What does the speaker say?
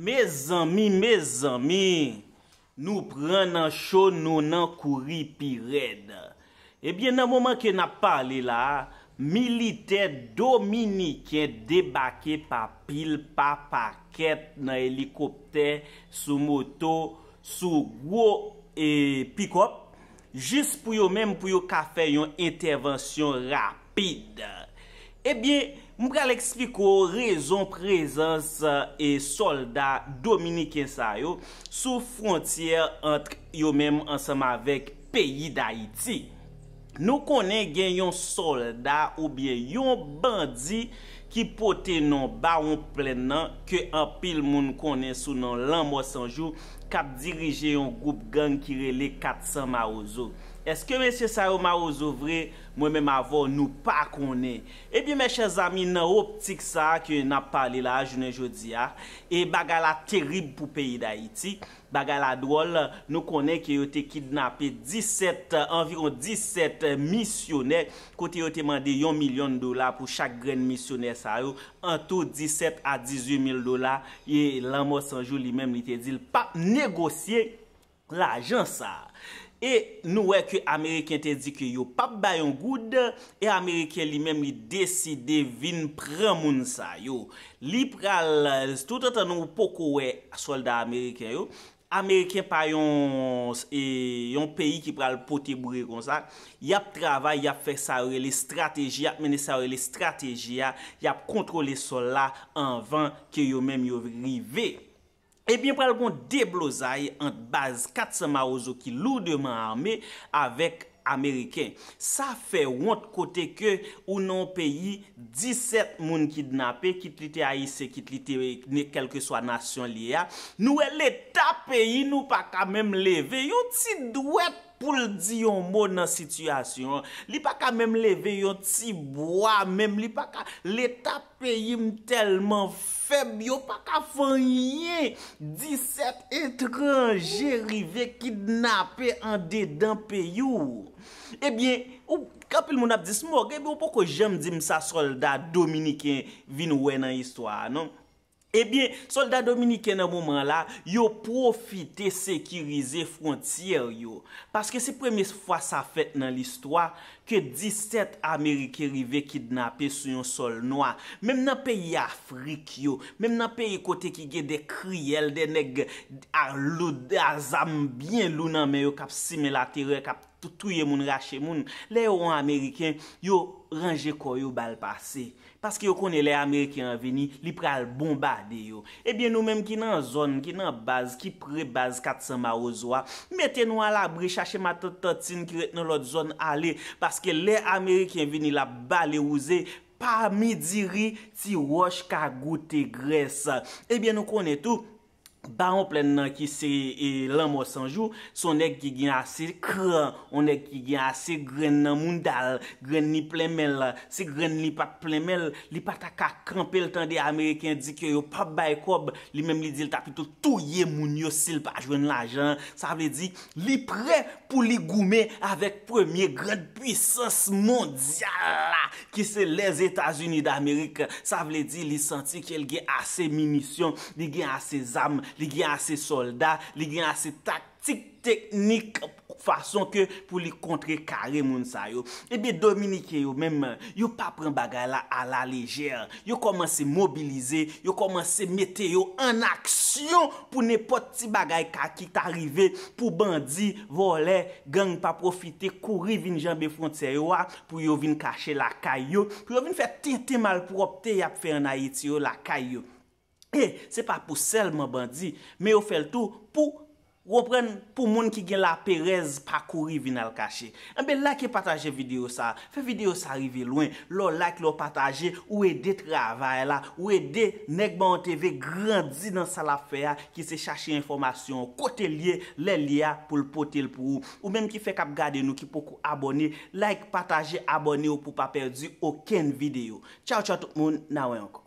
Mez anmi, mez anmi, nou pran nan chon nou nan kouri pi red. Ebyen eh nan moman ke nan pale la, milite Dominik e debake pa pil pa paket nan helikopter, sou moto, sou gwo e eh, pikop, jis pou yo menm pou yo ka fe yon intervensyon rapide. Ebyen, eh mwen kal ekspliko rezon prezans e euh, soldat Dominikensayo sou frontyer antre yo menm ansama vek peyi da iti. Nou konen gen yon soldat ou bien yon bandi ki pote nan baon plen nan ke an pil moun konen sou nan lan mwa sanjou kap dirije yon goup gang kirele 400 ma ouzo. Eske men se sa yo ma ozovre, mwen men ma vo nou pa konen. Ebi eh men chen zami nan optik sa ki yo nap pale la a jounen jodi ya. E bagala terib pou peyi da iti. Bagala dwol nou konen ki yo te kidnape 17, environ 17 misyoner. Kote yo te mande 1 milyon dola pou chak gren misyoner sa yo. Anto 17 a 18 mil dola. E lan mo sanjou li men li te dil pa negosye la jonsa. E nou wè ki Ameriken te di ki yo pap bayon goud e Ameriken li mèm li deside vin prè moun sa yo. Li pral, tout an tan nou poko wè soldat Ameriken yo. Ameriken payon, e, yon peyi ki pral pote bure kon sa. Yap travay, yap fèk sa wè li strategi, yap menè sa wè li strategi, yap kontrole soldat anvan ki yo mèm yo rivey. Ebyen eh pral bon deblozaye ant baz katsa ma ozo ki loudeman ame avèk Ameriken. Sa fè want kote ke ou nan peyi 17 moun kidnapè, kit li te aise, kit li te ne kelke swa nasyon li ya. Nou e leta peyi nou pa kamem leve, yon ti dwet pou l diyon moun nan situasyon. Li pa kamem leve, yon ti bwa mèm, li pa ka leta peyi mtelman fè. Fèm, yo pa ka fanyen, diset etranje rive kidnapè an dedanpe you. Ebyen, eh ou kapil moun ap dismog, ebyen eh ou poko jem di msa soldat dominiken vin wè nan histwa, non? Ebyen, eh soldat Dominiken nan mouman la, yo profite sekirize frontiyer yo. Paske se premi fwa sa fèt nan l'istwa, ke 17 Amerike rive kidnapè sou yon sol noa. Mem nan peyi Afrik yo, mem nan peyi kote ki ge de kriyel, de neg, ar zambyen lou nan meyo kap simelaterye, kap terapiyen. Toutouye moun, rache moun, le yon Ameriken yo ranje koy yo bal pase. Paske yo konen le Ameriken vini, li pral bombade yo. Ebyen nou menm ki nan zon, ki nan baz, ki pre baz 400 marozwa, meten nou alabri, chache matototin ki ret nou lot zon ale, paske le Ameriken vini la bal e ouze, pa mi diri ti wosh ka gout e gresa. Ebyen nou konen tou. Baron plen nan ki se e, lanm osanjou Son ek ki gen ase kran On ek ki gen ase gren nan moun dal Gren ni plemel Se gren ni pat plemel Li pat akakampel tan de Ameriken Di ki yo pap baykob Li menm li di lita pito touye moun yo sil Pa ajwen l'ajan Sa vle di li pre pou li goume Avèk premier gren pwisos mondial Ki se les Etats-Unis d'Amerik Sa vle di li senti ki el gen ase minisyon Li gen ase zam li gen ase soldat, li gen ase taktik teknik fason ke pou li kontre kare moun sa yo. Eh Bebe Dominike yo menmen, yo pa pren bagay la ala lejere, yo komanse mobilize, yo komanse mete yo en aksyon pou ne poti bagay kakik ta rive, pou bandi, vole, gang pa profite, kouri vin janbe fonter yo a, pou yo vin kache lakay yo, pou yo vin fe tinte malpropte yap fe anayeti yo lakay yo. E, se pa pou sel mwen bandi, me yo fel tou pou repren pou moun ki gen la perez pakouri vi nan l kache. Mbe like e pataje video sa. Fe video sa rive lwen, lò like lò pataje, ou e de travay la, ou e de negba an TV grandi nan sal afeya ki se chache informasyon kote liye lè liya pou l potel pou ou. Ou menm ki fe kap gade nou ki pokou abone, like, pataje, abone ou pou pa perdi ou ken video. Tchao tchao tout moun, nawen anko.